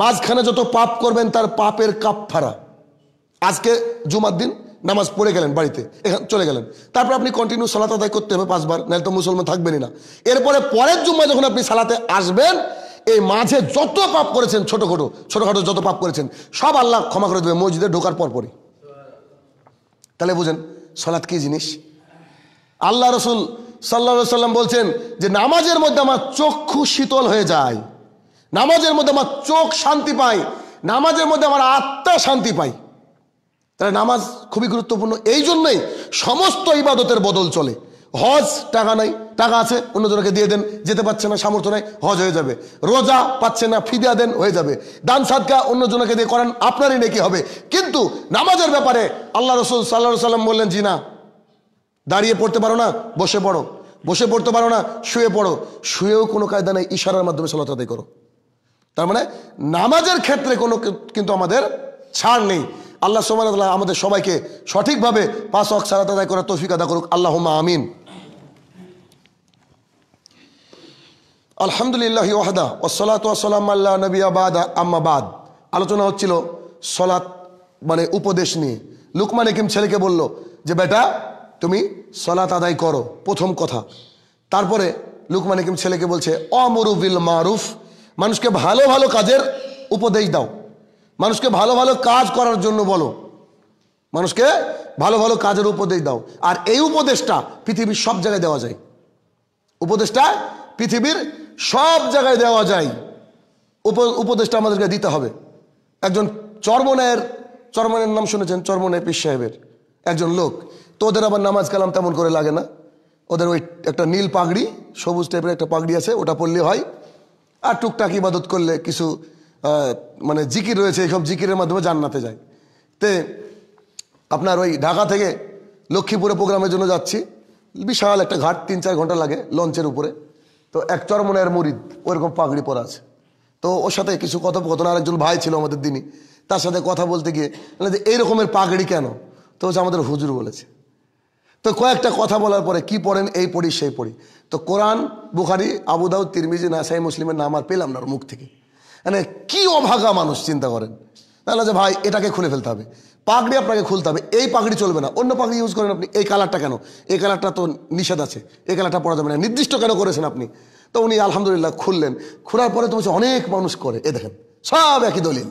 মাঝখানে যত পাপ করবেন তার পাপের কাপ কাপফারা আজকে জুমার দিন নামাজ পড়ে গেলেন বাড়িতে এখান চলে গেলেন তারপর আপনি কন্টিনিউ সালাত আদায় করতে হবে পাঁচবার নাহলে তো মুসলমান থাকবেনই না এরপরে পরের জুম্মায় যখন আপনি সালাতে আসবেন এই মাঝে যত পাপ করেছেন ছোটোখাটো ছোটোখাটো যত পাপ করেছেন সব আল্লাহ ক্ষমা করে দেবে মসজিদে ঢোকার পরপরই তাহলে বুঝেন সলাৎ কী জিনিস আল্লাহ রসুল সাল্লা সাল্লাম বলছেন যে নামাজের মধ্যে আমার চক্ষু শীতল হয়ে যায় নামাজের মধ্যে আমার চোখ শান্তি পায় নামাজের মধ্যে আমার আত্মা শান্তি পায় তাহলে নামাজ খুবই গুরুত্বপূর্ণ এই জন্যই সমস্ত ইবাদতের বদল চলে হজ টাকা নাই টাকা আছে অন্যজনকে দিয়ে দেন যেতে পারছে না সামর্থ্য নাই হজ হয়ে যাবে রোজা পাচ্ছে না ফিদিয়া দেন হয়ে যাবে দান সাদকা অন্যজনকে দিয়ে করেন আপনারই নাকি হবে কিন্তু নামাজের ব্যাপারে আল্লাহ রসুল সাল্লাহ সাল্লাম বললেন জি না দাঁড়িয়ে পড়তে পারো না বসে পড়ো বসে পড়তে পারো না শুয়ে পড়ো শুয়েও কোনো কায়দা নেই ইশারার মাধ্যমে সলাত আদায় করো তার মানে নামাজের ক্ষেত্রে কোনো কিন্তু আমাদের ছাড় নেই আল্লাহ সোমান আল্লাহ আমাদের সবাইকে সঠিকভাবে পাঁচ অক সালাত আদায় করার তৌফিক আদা করুক আল্লাহ আমিন আলহামদুলিল্লাহ ওয়াহদা ওসলাত ওসালাম আল্লাহ নবী আবাদ আম্মাবাদ আলোচনা হচ্ছিল সলাৎ মানে উপদেশ নিয়ে লুকমান একিম ছেলেকে বলল যে বেটা তুমি সলাত আদায় করো প্রথম কথা তারপরে লুকমান হাকিম ছেলেকে বলছে অমরুবিল মারুফ মানুষকে ভালো ভালো কাজের উপদেশ দাও মানুষকে ভালো ভালো কাজ করার জন্য বলো মানুষকে ভালো ভালো কাজের উপদেশ দাও আর এই উপদেশটা পৃথিবীর সব জায়গায় দেওয়া যায় উপদেশটা পৃথিবীর সব জায়গায় দেওয়া যায় উপ উপদেশটা আমাদেরকে দিতে হবে একজন চর্মনায়ের চর্মনের নাম শুনেছেন চর্মনায় পিস সাহেবের একজন লোক তো ওদের আবার নামাজ কালাম তেমন করে লাগে না ওদের ওই একটা নীল পাগড়ি সবুজ টাইপের একটা পাগড়ি আছে ওটা পড়লে হয় আর টুকটাক ইবাদত করলে কিছু মানে জিকির রয়েছে এইসব জিকিরের মাধ্যমে জান্নাতে যায় তে আপনার ওই ঢাকা থেকে লক্ষ্মীপুরে প্রোগ্রামের জন্য যাচ্ছি বিশাল একটা ঘাট তিন চার ঘন্টা লাগে লঞ্চের উপরে তো এক চরমনের মুরিদ ওরকম পাগড়ি পরা আছে তো ওর সাথে কিছু কথোপকথন আরেকজন ভাই ছিল আমাদের দিনই তার সাথে কথা বলতে গিয়ে যে এইরকমের পাগড়ি কেন তো হচ্ছে আমাদের হুজুর বলেছে তো কয়েকটা কথা বলার পরে কি পড়েন এই পড়ি সেই পড়ি তো কোরআন বুখারি আবুদাউদ তিরমিজি নাসাই মুসলিমের নাম আর পেলাম না ওর মুখ থেকে মানে কি অভাগা মানুষ চিন্তা করেন তাহলে যে ভাই এটাকে খুলে ফেলতে হবে পাগড়ি আপনাকে খুলতে হবে এই পাগড়ি চলবে না অন্য পাগড়ি ইউজ করেন আপনি এই কালারটা কেন এই কালারটা তো নিষেধ আছে এই কালারটা পড়া যাবে না নির্দিষ্ট কেন করেছেন আপনি তো উনি আলহামদুলিল্লাহ খুললেন খোলার পরে তো অনেক মানুষ করে এ দেখেন সব একই দলিল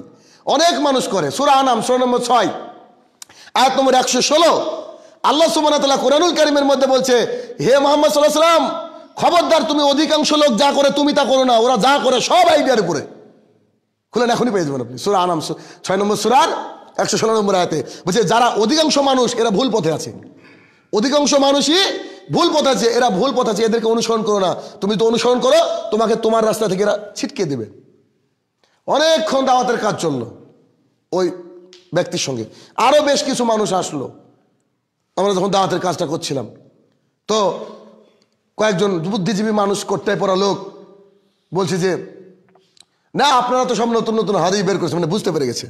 অনেক মানুষ করে সুরা নাম সুরা নম্বর ছয় আয়াত নম্বর একশো ষোলো আল্লাহ তালা কোরআনুল কারিমের মধ্যে বলছে হে মোহাম্মদ সাল্লাহ সাল্লাম খবরদার তুমি অধিকাংশ লোক যা করে তুমি তা করো না ওরা যা করে সব আইডিয়ার উপরে খুলেন এখনই পেয়ে যাবেন আপনি সুরা আনাম ছয় নম্বর সুরার একশো ষোলো নম্বর আয়তে বলছে যারা অধিকাংশ মানুষ এরা ভুল পথে আছে অধিকাংশ মানুষই ভুল পথ আছে এরা ভুল পথ আছে এদেরকে অনুসরণ করো না তুমি তো অনুসরণ করো তোমাকে তোমার রাস্তা থেকে এরা ছিটকে দেবে অনেকক্ষণ দাওয়াতের কাজ চললো ওই ব্যক্তির সঙ্গে আরও বেশ কিছু মানুষ আসলো আমরা যখন দাওয়াতের কাজটা করছিলাম তো কয়েকজন বুদ্ধিজীবী মানুষ করতে পড়া লোক বলছে যে না আপনারা তো সব নতুন নতুন হাদি বের করেছে মানে বুঝতে পেরে গেছে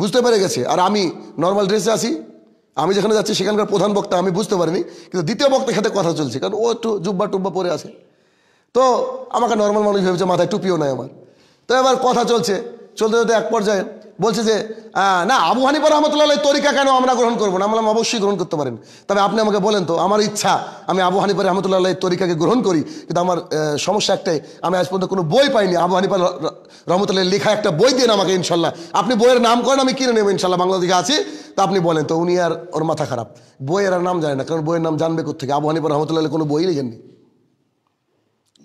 বুঝতে পেরে গেছে আর আমি নর্মাল ড্রেসে আসি আমি যেখানে যাচ্ছি সেখানকার প্রধান বক্তা আমি বুঝতে পারিনি কিন্তু দ্বিতীয় বক্তার সাথে কথা চলছে কারণ ও একটু জুব্বা টুব্বা পরে আছে তো আমাকে নর্মাল মানুষ ভেবেছে মাথায় টুপিও নাই আমার তো এবার কথা চলছে চলতে চলতে এক পর্যায়ে বলছে যে না আবু হানিফা রহমতুল্লাহ তরিকা কেন আমরা গ্রহণ করবো না আমরা অবশ্যই গ্রহণ করতে পারেন তবে আপনি আমাকে বলেন তো আমার ইচ্ছা আমি আবু হানিফা রহমতুল্লাহ তরিকাকে গ্রহণ করি কিন্তু আমার সমস্যা একটাই আমি আজ পর্যন্ত কোনো বই পাইনি আবু হানিফা রহমতুল্লাহ লেখা একটা বই দিন আমাকে ইনশাল্লাহ আপনি বইয়ের নাম করেন আমি কিনে নেব ইনশাল্লাহ বাংলাদেশে আছি তা আপনি বলেন তো উনি আর ওর মাথা খারাপ বইয়ের আর নাম জানে না কারণ বইয়ের নাম জানবে কোথেকে আবু হানিফা রহমতুল্লাহ কোনো বই লিখেননি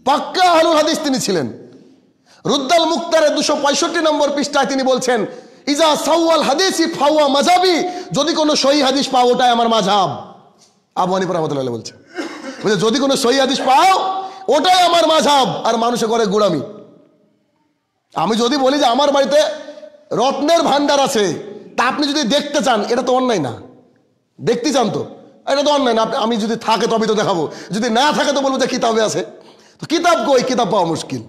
পাক্কা আলুল হাদিস তিনি ছিলেন রুদ্দাল মুক্তারের দুশো পঁয়ষট্টি নম্বর পৃষ্ঠায় তিনি বলছেন ইজা সাউয়াল হাদিস ফাওয়া মাজাবি যদি কোনো সহি হাদিস পাও ওটাই আমার মাঝাব আবু হানিফ রহমতুল্লাহ বলছে বলছে যদি কোনো সহি হাদিস পাও ওটাই আমার মাঝাব আর মানুষে করে গুড়ামি আমি যদি বলি যে আমার বাড়িতে রত্নের ভান্ডার আছে তা আপনি যদি দেখতে চান এটা তো অন্যায় না দেখতে চান তো এটা তো অন্যায় না আমি যদি থাকে তবে তো দেখাবো যদি না থাকে তো বলবো যে কিতাবে আছে তো কিতাব কই কিতাব পাওয়া মুশকিল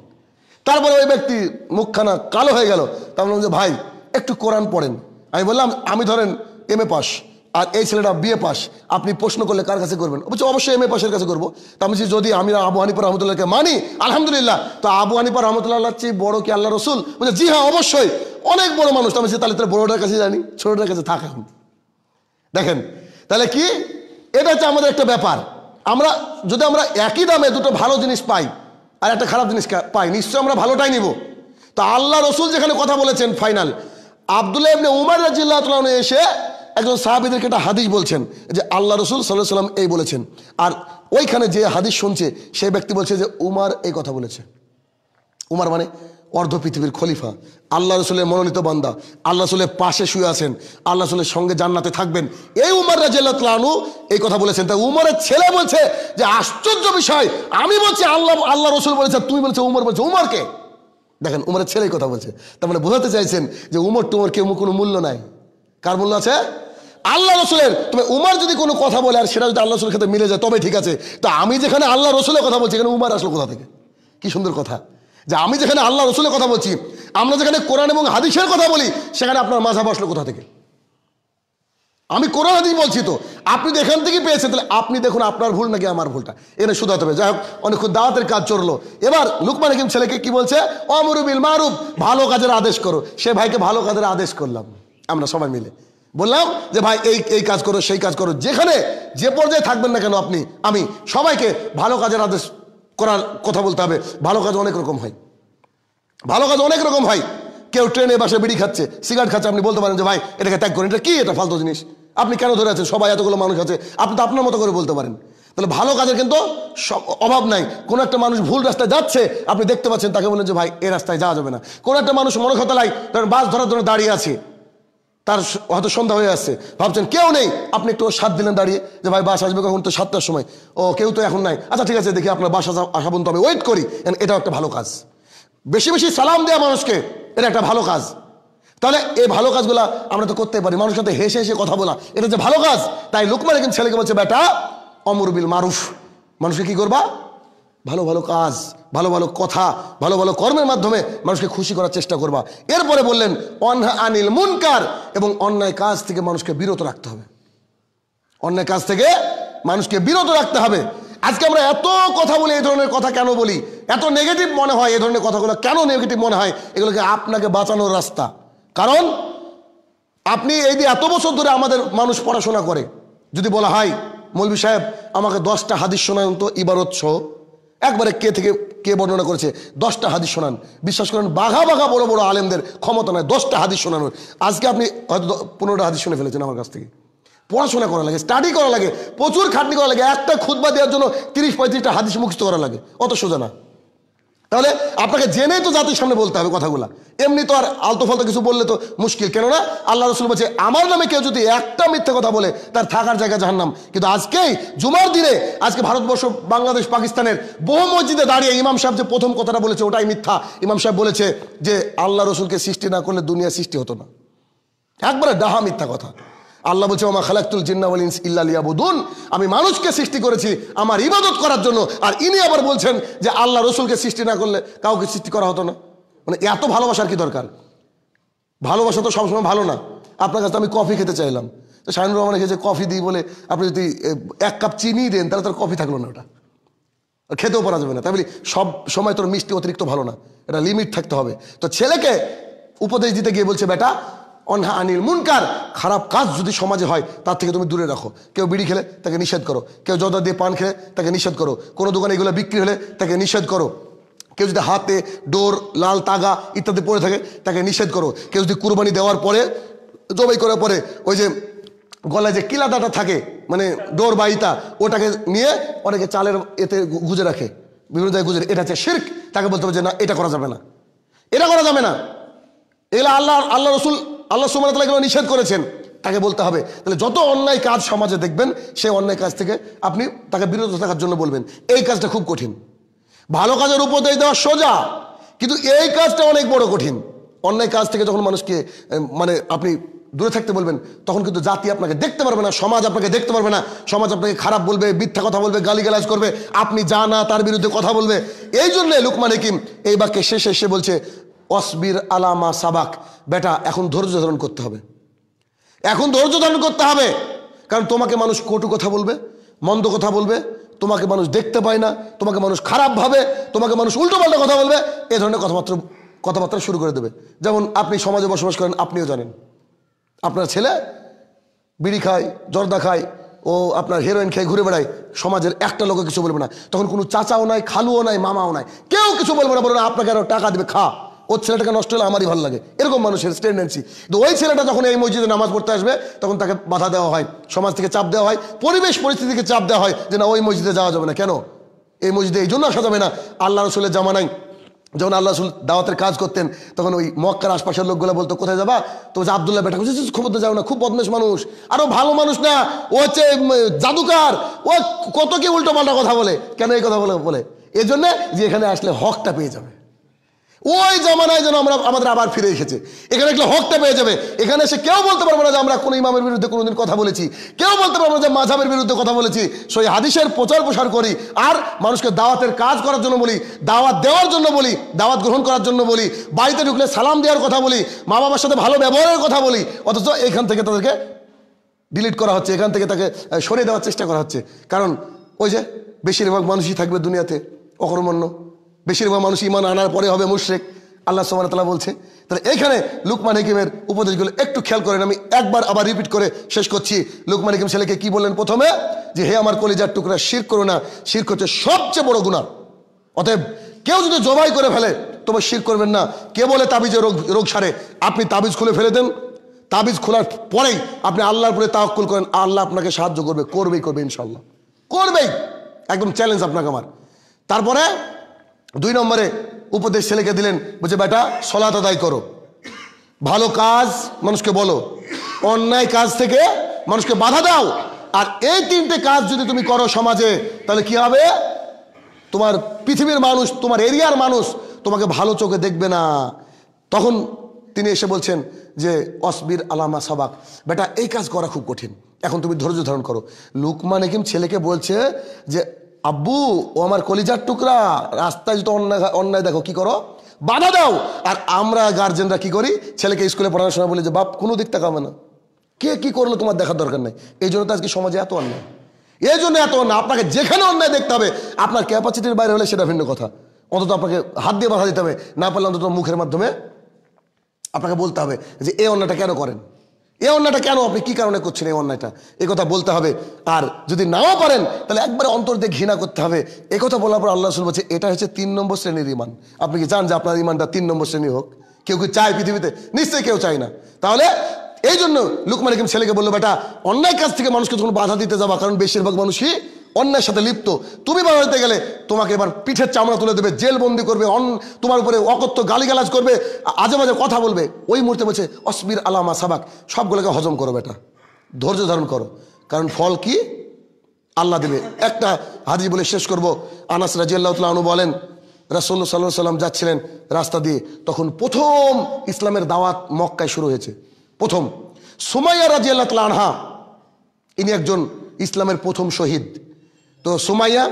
তারপরে ওই ব্যক্তি মুখখানা কালো হয়ে গেল মনে যে ভাই একটু কোরআন পড়েন আমি বললাম আমি ধরেন এম এ পাস আর এই ছেলেটা বিএ পাস আপনি প্রশ্ন করলে কার কাছে করবেন বলছি অবশ্যই এম এ পাসের কাছে করবো তা আমি যদি আমি আবু হানিপুর রহমতুল্লাহকে মানি আলহামদুলিল্লাহ তো আবু হানিপুর রহমতুল্লাহ চেয়ে বড় কি আল্লাহ রসুল বলছে জি হ্যাঁ অবশ্যই অনেক বড় মানুষ আমি তাহলে তার বড়টার কাছে জানি ছোটটার কাছে থাক এখন দেখেন তাহলে কি এটা হচ্ছে আমাদের একটা ব্যাপার আমরা যদি আমরা একই দামে দুটো ভালো জিনিস পাই আর একটা খারাপ জিনিস পাই নিশ্চয় আমরা ভালোটাই নিব তা আল্লাহ রসুল যেখানে কথা বলেছেন ফাইনাল আবদুল্লাহ এমনি উমার রাজিল্লাহ তালন এসে একজন সাহাবিদেরকে একটা হাদিস বলছেন যে আল্লাহ রসুল সাল্লাহ সাল্লাম এই বলেছেন আর ওইখানে যে হাদিস শুনছে সেই ব্যক্তি বলছে যে উমার এই কথা বলেছে উমার মানে অর্ধ পৃথিবীর খলিফা আল্লাহ রসুলের মনোনীত বান্দা আল্লাহ রসুলের পাশে শুয়ে আছেন আল্লাহ রসুলের সঙ্গে জান্নাতে থাকবেন এই উমর রাজু এই কথা বলেছেন তা উমারের ছেলে বলছে যে আশ্চর্য বিষয় আমি বলছি আল্লাহ আল্লাহ রসুল বলেছে তুমি বলছো উমর বলছো উমরকে দেখেন উমরের ছেলে কথা বলছে তার মানে বোঝাতে চাইছেন যে উমর টুমর কেউ কোনো মূল্য নাই কার মূল্য আছে আল্লাহ রসুলের তবে উমার যদি কোনো কথা বলে আর সেটা যদি আল্লাহ রসুলের ক্ষেত্রে মিলে যায় তবে ঠিক আছে তো আমি যেখানে আল্লাহ রসুলের কথা বলছি এখানে উমার আসলো কোথা থেকে কি সুন্দর কথা যে আমি যেখানে আল্লাহ রসুলের কথা বলছি আমরা যেখানে কোরআন এবং হাদিসের কথা বলি সেখানে আপনার মাঝা বসলো কোথা থেকে আমি কোরআন হাদিস বলছি তো আপনি তো এখান থেকেই পেয়েছেন তাহলে আপনি দেখুন আপনার ভুল নাকি আমার ভুলটা এনে শুধাতে হবে যাই হোক অনেকক্ষণ দাওয়াতের কাজ চললো এবার লুকমান হাকিম ছেলেকে কি বলছে অমরুবিল মারুফ ভালো কাজের আদেশ করো সে ভাইকে ভালো কাজের আদেশ করলাম আমরা সবাই মিলে বললাম যে ভাই এই এই কাজ করো সেই কাজ করো যেখানে যে পর্যায়ে থাকবেন না কেন আপনি আমি সবাইকে ভালো কাজের আদেশ করার কথা বলতে হবে ভালো কাজ অনেক রকম হয় ভালো কাজ অনেক রকম হয় কেউ ট্রেনে বাসে বিড়ি খাচ্ছে সিগারেট খাচ্ছে আপনি বলতে পারেন যে ভাই এটাকে ত্যাগ করেন এটা কি এটা ফালতু জিনিস আপনি কেন ধরে আছেন সবাই এতগুলো মানুষ আছে আপনি তো আপনার মতো করে বলতে পারেন তাহলে ভালো কাজের কিন্তু অভাব নাই কোনো একটা মানুষ ভুল রাস্তায় যাচ্ছে আপনি দেখতে পাচ্ছেন তাকে বলেন যে ভাই এ রাস্তায় যাওয়া যাবে না কোনো একটা মানুষ লাই ধরেন বাস ধরার জন্য দাঁড়িয়ে আছে তার হয়তো সন্ধ্যা হয়ে আসছে ভাবছেন কেউ নেই আপনি একটু সাত দিলেন দাঁড়িয়ে যে ভাই বাস আসবে কখন তো সাতটার সময় ও কেউ তো এখন নাই আচ্ছা ঠিক আছে দেখি আপনার বাস আসা পর্যন্ত আমি ওয়েট করি এটাও একটা ভালো কাজ বেশি বেশি সালাম দেওয়া মানুষকে এটা একটা ভালো কাজ তাহলে এই ভালো কাজগুলো আমরা তো করতে পারি মানুষের সাথে হেসে হেসে কথা বলা এটা যে ভালো কাজ তাই লোকমান একজন ছেলেকে বলছে বেটা অমরবিল মারুফ মানুষকে কি করবা ভালো ভালো কাজ ভালো ভালো কথা ভালো ভালো কর্মের মাধ্যমে মানুষকে খুশি করার চেষ্টা করবা এরপরে বললেন অন্যা আনিল মুনকার এবং অন্যায় কাজ থেকে মানুষকে বিরত রাখতে হবে অন্যায় কাজ থেকে মানুষকে বিরত রাখতে হবে আজকে আমরা এত কথা বলি এই ধরনের কথা কেন বলি এত নেগেটিভ মনে হয় এই ধরনের কথাগুলো কেন নেগেটিভ মনে হয় এগুলোকে আপনাকে বাঁচানোর রাস্তা কারণ আপনি এই যে এত বছর ধরে আমাদের মানুষ পড়াশোনা করে যদি বলা হয় মৌলবি সাহেব আমাকে দশটা হাদিস শোনান তো ইবারত সহ একবারে কে থেকে কে বর্ণনা করেছে দশটা হাদিস শোনান বিশ্বাস করেন বাঘা বাঘা বড় বড় আলেমদের ক্ষমতা নয় দশটা হাদিস শোনানোর আজকে আপনি হয়তো পনেরোটা হাদিস শুনে ফেলেছেন আমার কাছ থেকে পড়াশোনা করা লাগে স্টাডি করা লাগে প্রচুর খাটনি করা লাগে একটা খুদবা দেওয়ার জন্য তিরিশ পঁয়ত্রিশটা হাদিস মুখস্থ করা লাগে অত সোজা না তাহলে আপনাকে জেনে তো জাতির সামনে বলতে হবে কথাগুলো এমনি তো আর আলতো ফালতো কিছু বললে তো মুশকিল কেননা আল্লাহ রসুল বলছে আমার নামে কেউ যদি একটা মিথ্যে কথা বলে তার থাকার জায়গা নাম কিন্তু আজকেই জুমার দিনে আজকে ভারতবর্ষ বাংলাদেশ পাকিস্তানের বহু মসজিদে দাঁড়িয়ে ইমাম সাহেব যে প্রথম কথাটা বলেছে ওটাই মিথ্যা ইমাম সাহেব বলেছে যে আল্লাহ রসুলকে সৃষ্টি না করলে দুনিয়া সৃষ্টি হতো না একবারে ডাহা মিথ্যা কথা আল্লাহ বলছে আমার খালাকুল জিন্নাওয়ালিন ইয়াবুদুন আমি মানুষকে সৃষ্টি করেছি আমার ইবাদত করার জন্য আর ইনি আবার বলছেন যে আল্লাহ রসুলকে সৃষ্টি না করলে কাউকে সৃষ্টি করা হতো না মানে এত ভালোবাসার কি দরকার ভালোবাসা তো সবসময় ভালো না আপনার কাছে আমি কফি খেতে চাইলাম তো শাহিনুর রহমান খেয়েছে কফি দিই বলে আপনি যদি এক কাপ চিনি দেন তাহলে তোর কফি থাকলো না ওটা খেতেও পারা যাবে না তাই বলি সব সময় তোর মিষ্টি অতিরিক্ত ভালো না এটা লিমিট থাকতে হবে তো ছেলেকে উপদেশ দিতে গিয়ে বলছে বেটা অনহা আনিল মুনকার খারাপ কাজ যদি সমাজে হয় তার থেকে তুমি দূরে রাখো কেউ বিড়ি খেলে তাকে নিষেধ করো কেউ জদা দিয়ে পান খেলে তাকে নিষেধ করো কোনো দোকানে এগুলো বিক্রি হলে তাকে নিষেধ করো কেউ যদি হাতে ডোর লাল তাগা ইত্যাদি পরে থাকে তাকে নিষেধ করো কেউ যদি কুরবানি দেওয়ার পরে জবাই করার পরে ওই যে গলায় যে কিলাদাটা থাকে মানে ডোর বা ইতা ওটাকে নিয়ে অনেকে চালের এতে গুজে রাখে বিভিন্ন জায়গায় গুজে এটা হচ্ছে শির্ক তাকে বলতে হবে যে না এটা করা যাবে না এটা করা যাবে না এগুলো আল্লাহ আল্লাহ রসুল আল্লাহ সুমান তালা এগুলো নিষেধ করেছেন তাকে বলতে হবে তাহলে যত অন্যায় কাজ সমাজে দেখবেন সেই অন্যায় কাজ থেকে আপনি তাকে বিরত থাকার জন্য বলবেন এই কাজটা খুব কঠিন ভালো কাজের উপদেশ দেওয়া সোজা কিন্তু এই কাজটা অনেক বড় কঠিন অন্যায় কাজ থেকে যখন মানুষকে মানে আপনি দূরে থাকতে বলবেন তখন কিন্তু জাতি আপনাকে দেখতে পারবে না সমাজ আপনাকে দেখতে পারবে না সমাজ আপনাকে খারাপ বলবে মিথ্যা কথা বলবে গালিগালাজ করবে আপনি যা না তার বিরুদ্ধে কথা বলবে এই জন্য লুকমান হেকিম এই বাক্যে শেষে এসে বলছে অসবির আলামা সাবাক বেটা এখন ধৈর্য ধারণ করতে হবে এখন ধৈর্য ধারণ করতে হবে কারণ তোমাকে মানুষ কটু কথা বলবে মন্দ কথা বলবে তোমাকে মানুষ দেখতে পায় না তোমাকে মানুষ খারাপ ভাবে তোমাকে মানুষ উল্টো পাল্টা কথা বলবে এ ধরনের কথাবার্তা কথাবার্তা শুরু করে দেবে যেমন আপনি সমাজে বসবাস করেন আপনিও জানেন আপনার ছেলে বিড়ি খায় জর্দা খায় ও আপনার হেরোইন খেয়ে ঘুরে বেড়ায় সমাজের একটা লোকও কিছু বলবে না তখন কোনো চাচাও নাই খালুও নাই মামাও নাই কেউ কিছু বলবে না বলবে না আপনাকে আরও টাকা দেবে খা ওর ছেলেটাকে নষ্ট হলে আমারই ভালো লাগে এরকম মানুষের টেন্ডেন্সি তো ওই ছেলেটা যখন এই মসজিদে নামাজ পড়তে আসবে তখন তাকে বাধা দেওয়া হয় সমাজ থেকে চাপ দেওয়া হয় পরিবেশ পরিস্থিতিকে চাপ দেওয়া হয় যে না ওই মসজিদে যাওয়া যাবে না কেন এই মসজিদে এই জন্য আসা যাবে না আল্লাহ রসুলের জামানাই যখন আল্লাহ রসুল দাওয়াতের কাজ করতেন তখন ওই মক্কার আশপাশের লোকগুলো বলতো কোথায় যাবা তো হচ্ছে আবদুল্লাহ বেটা খুঁজে খুব তো যাও না খুব বদমেশ মানুষ আরও ভালো মানুষ না ও হচ্ছে জাদুকার ও কত কি উল্টো পাল্টা কথা বলে কেন এই কথা বলে বলে এজন্যে যে এখানে আসলে হকটা পেয়ে যাবে ওই জামানায় যেন আমরা আমাদের আবার ফিরে এসেছে এখানে একটা হকটা পেয়ে যাবে এখানে সে কেউ বলতে পারবো না যে আমরা কোনো ইমামের বিরুদ্ধে কোনোদিন কথা বলেছি কেউ বলতে পারবো না যে মাঝাবের বিরুদ্ধে কথা বলেছি সই হাদিসের প্রচার প্রসার করি আর মানুষকে দাওয়াতের কাজ করার জন্য বলি দাওয়াত দেওয়ার জন্য বলি দাওয়াত গ্রহণ করার জন্য বলি বাড়িতে ঢুকলে সালাম দেওয়ার কথা বলি মা বাবার সাথে ভালো ব্যবহারের কথা বলি অথচ এখান থেকে তাদেরকে ডিলিট করা হচ্ছে এখান থেকে তাকে সরিয়ে দেওয়ার চেষ্টা করা হচ্ছে কারণ ওই যে বেশিরভাগ মানুষই থাকবে দুনিয়াতে অকর্মণ্য বেশিরভাগ মানুষ ইমান আনার পরে হবে মুশ্রেক আল্লাহ সোমান তালা বলছে তাহলে এখানে লুকমান হেকিমের উপদেশগুলো একটু খেয়াল করেন আমি একবার আবার রিপিট করে শেষ করছি লুকমান হেকিম ছেলেকে কি বললেন প্রথমে যে হে আমার কলিজার টুকরা শির করো না শির করছে সবচেয়ে বড় গুণা অতএব কেউ যদি জবাই করে ফেলে তোমার শির করবেন না কে বলে তাবিজে রোগ রোগ সারে আপনি তাবিজ খুলে ফেলে দেন তাবিজ খোলার পরেই আপনি আল্লাহর পরে তাওয়াক্কুল করেন আল্লাহ আপনাকে সাহায্য করবে করবেই করবে ইনশাল্লাহ করবেই একদম চ্যালেঞ্জ আপনাকে আমার তারপরে দুই নম্বরে উপদেশ ছেলেকে দিলেন বলছে বেটা সলাত আদায় করো ভালো কাজ মানুষকে বলো অন্যায় কাজ থেকে মানুষকে বাধা দাও আর এই তিনটে কাজ যদি তুমি করো সমাজে তাহলে কি হবে তোমার পৃথিবীর মানুষ তোমার এরিয়ার মানুষ তোমাকে ভালো চোখে দেখবে না তখন তিনি এসে বলছেন যে অসবির আলামা সবাক বেটা এই কাজ করা খুব কঠিন এখন তুমি ধৈর্য ধারণ করো লুকমান একিম ছেলেকে বলছে যে আব্বু ও আমার কলিজার টুকরা রাস্তায় যত অন্যায় অন্যায় দেখো কি করো বাধা দাও আর আমরা গার্জেনরা কি করি ছেলেকে স্কুলে পড়াশোনা বলি যে বাপ কোনো দিক থেকে তাকাবে না কে কি করলো তোমার দেখার দরকার নেই এই জন্য তো আজকে সমাজে এত অন্যায় এই জন্য এত অন্যায় আপনাকে যেখানে অন্যায় দেখতে হবে আপনার ক্যাপাসিটির বাইরে হলে সেটা ভিন্ন কথা অন্তত আপনাকে হাত দিয়ে বাধা দিতে হবে না পারলে অন্তত মুখের মাধ্যমে আপনাকে বলতে হবে যে এই অন্যায়টা কেন করেন এই অন্যায়টা কেন আপনি কি কারণে করছেন এই অন্যায়টা এ কথা বলতে হবে আর যদি নাও পারেন তাহলে একবারে অন্তর দিয়ে ঘৃণা করতে হবে এ কথা বলার পর আল্লাহ বলছে এটা হচ্ছে তিন নম্বর শ্রেণীর ইমান আপনি কি চান যে আপনার ইমানটা তিন নম্বর শ্রেণী হোক কেউ কি চায় পৃথিবীতে নিশ্চয়ই কেউ চায় না তাহলে এই জন্য লুকমান ছেলেকে বললো বেটা অন্যায় কাজ থেকে মানুষকে তখন বাধা দিতে যাবা কারণ বেশিরভাগ মানুষই অন্যের সাথে লিপ্ত তুমি বাংলাদেশে গেলে তোমাকে এবার পিঠের চামড়া তুলে দেবে জেলবন্দি করবে অন তোমার উপরে অকত্য গালিগালাজ করবে আজে মাঝে কথা বলবে ওই মুহূর্তে বলছে অসমির আলামা সাবাক সবগুলোকে হজম করো বেটা ধৈর্য ধারণ করো কারণ ফল কি আল্লাহ দেবে একটা হাজি বলে শেষ করব আনাস রাজিয়াল্লাহতালু বলেন রাসল্লা সাল্লাহ সাল্লাম যাচ্ছিলেন রাস্তা দিয়ে তখন প্রথম ইসলামের দাওয়াত মক্কায় শুরু হয়েছে প্রথম সুমাইয়া রাজিয়াল্লাহ আনহা ইনি একজন ইসলামের প্রথম শহীদ তো সুমাইয়া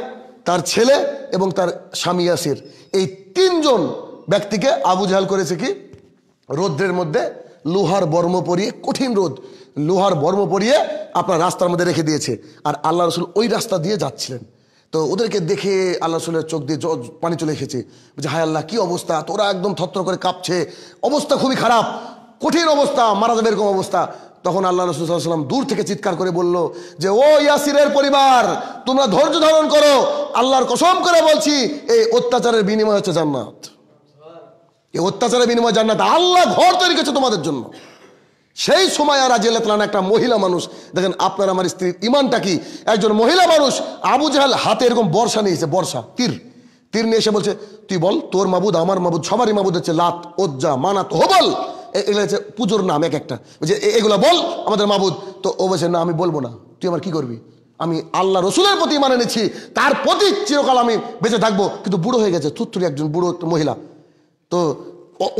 তার ছেলে এবং তার স্বামী ইয়াসির এই তিনজন ব্যক্তিকে আবু জাহাল করেছে কি রৌদ্রের মধ্যে লোহার বর্ম পরিয়ে কঠিন রোদ লোহার বর্ম পরিয়ে আপনার রাস্তার মধ্যে রেখে দিয়েছে আর আল্লাহ রসুল ওই রাস্তা দিয়ে যাচ্ছিলেন তো ওদেরকে দেখে আল্লাহ রসুলের চোখ দিয়ে পানি চলে এসেছে যে হায় আল্লাহ কী অবস্থা তোরা একদম থত্র করে কাঁপছে অবস্থা খুবই খারাপ কঠিন অবস্থা মারা যাবে এরকম অবস্থা তখন আল্লাহ রসুলাম দূর থেকে চিৎকার করে বলল যে ও ইয়াসিরের পরিবার তোমরা ধৈর্য ধারণ করো আল্লাহর কসম করে বলছি এই অত্যাচারের বিনিময় হচ্ছে জান্নাত এই অত্যাচারের বিনিময় জান্নাত আল্লাহ ঘর তৈরি করেছে তোমাদের জন্য সেই সময় আর রাজিয়াল তালান একটা মহিলা মানুষ দেখেন আপনার আমার স্ত্রীর ইমানটা কি একজন মহিলা মানুষ আবু জাহাল হাতে এরকম বর্ষা নিয়েছে বর্ষা তীর তীর নিয়ে এসে বলছে তুই বল তোর মাবুদ আমার মাবুদ সবারই মাবুদ হচ্ছে লাত ওজ্জা মানাত হোবল এগুলো হচ্ছে পুজোর নাম এক একটা যে এগুলো বল আমাদের মাবুদ তো ও বলছে না আমি বলবো না তুই আমার কি করবি আমি আল্লাহ রসুলের প্রতি মানে নিচ্ছি তার প্রতি চিরকাল আমি বেঁচে থাকবো কিন্তু বুড়ো হয়ে গেছে থুত্থুরি একজন বুড়ো মহিলা তো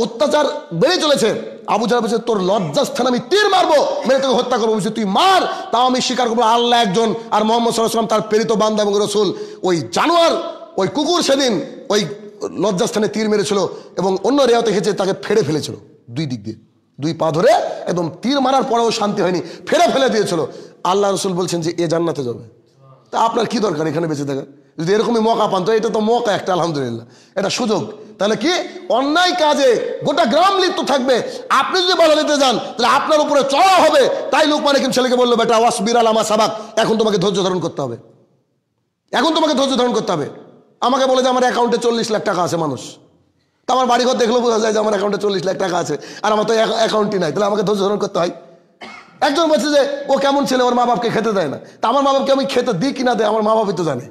অত্যাচার বেড়ে চলেছে আবু জাহা বলছে তোর লজ্জাস্থান আমি তীর মারবো মেরে তোকে হত্যা করবো বলছে তুই মার তাও আমি স্বীকার করবো আল্লাহ একজন আর মোহাম্মদ সাল্লাহাম তার প্রেরিত বান্ধব এবং রসুল ওই জানোয়ার ওই কুকুর সেদিন ওই লজ্জাস্থানে তীর মেরেছিল এবং অন্য রেয়াতে খেয়েছে তাকে ফেড়ে ফেলেছিল দুই দিক দিয়ে দুই পা ধরে একদম তীর মারার পরেও শান্তি হয়নি ফেরে ফেলে দিয়েছিল আল্লাহ রসুল বলছেন যে এ জান্নাতে যাবে তা আপনার কি দরকার এখানে বেঁচে থাকার যদি এরকমই মকা পান তো এটা তো মকা একটা আলহামদুলিল্লাহ এটা সুযোগ তাহলে কি অন্যায় কাজে গোটা গ্রাম লিপ্ত থাকবে আপনি যদি বলা নিতে যান তাহলে আপনার উপরে চড়া হবে তাই লোক মানে কিন্তু ছেলেকে বললো বেটা ওয়াসবির আমার সাবাক এখন তোমাকে ধৈর্য ধারণ করতে হবে এখন তোমাকে ধৈর্য ধারণ করতে হবে আমাকে বলে যে আমার অ্যাকাউন্টে চল্লিশ লাখ টাকা আছে মানুষ তো আমার ঘর দেখলেও বোঝা যায় যে আমার অ্যাকাউন্টে চল্লিশ লাখ টাকা আছে আর আমার তো অ্যাকাউন্টই নাই তাহলে আমাকে ধৈর্য ধারণ করতে হয় একজন বলছে যে ও কেমন ছেলে ওর মা বাপকে খেতে দেয় না তা আমার মা বাপকে আমি খেতে দিই কি না দেয় আমার মা বাপই তো জানে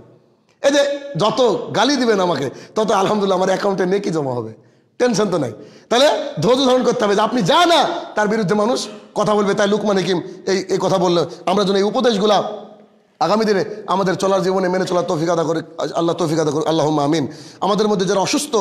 এই যে যত গালি দিবেন আমাকে তত আলহামদুলিল্লাহ আমার অ্যাকাউন্টে নেকি জমা হবে টেনশন তো নাই তাহলে ধৈর্য ধারণ করতে হবে যে আপনি যা না তার বিরুদ্ধে মানুষ কথা বলবে তাই লুকমান হিকিম এই এই কথা বললো আমরা যেন এই উপদেশগুলা আগামী দিনে আমাদের চলার জীবনে মেনে চলার তৌফিক আদা করে আল্লাহ তৌফিক আদা করে আল্লাহ আমিন আমাদের মধ্যে যারা অসুস্থ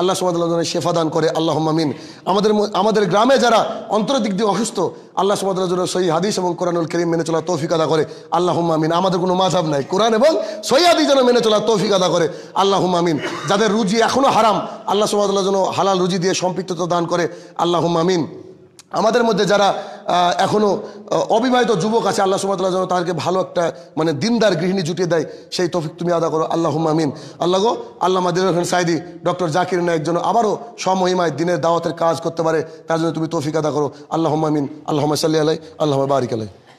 আল্লাহ সুমাদ শেফা দান করে আল্লাহ আমিন আমাদের আমাদের গ্রামে যারা অন্তর্দিক দিক দিয়ে অসুস্থ আল্লাহ সুমাদ সহি হাদিস এবং কোরআনুল করিম মেনে চলার তৌফিক আদা করে আল্লাহ আমিন আমাদের কোনো মাঝাব নাই কোরআন এবং সহি হাদিস যেন মেনে চলার তৌফিক আদা করে আল্লাহ আমিন যাদের রুজি এখনও হারাম আল্লাহ সুমাদ যেন হালাল রুজি দিয়ে সম্পৃক্ততা দান করে আল্লাহ আমিন আমাদের মধ্যে যারা এখনও অবিবাহিত যুবক আছে আল্লাহ সুমাতাল্লাহ যেন তাদেরকে ভালো একটা মানে দিনদার গৃহিণী জুটিয়ে দেয় সেই তফিক তুমি আদা করো আল্লাহ আমিন আল্লাহ গো আল্লাহ মাদির হোসেন সাইদি ডক্টর জাকির নায়ক যেন আবারও সমহিমায় দিনের দাওয়াতের কাজ করতে পারে তার জন্য তুমি তফিক আদা করো আল্লাহ আমিন আল্লাহ সাল্লি আলাই আল্লাহ বারিক আলাই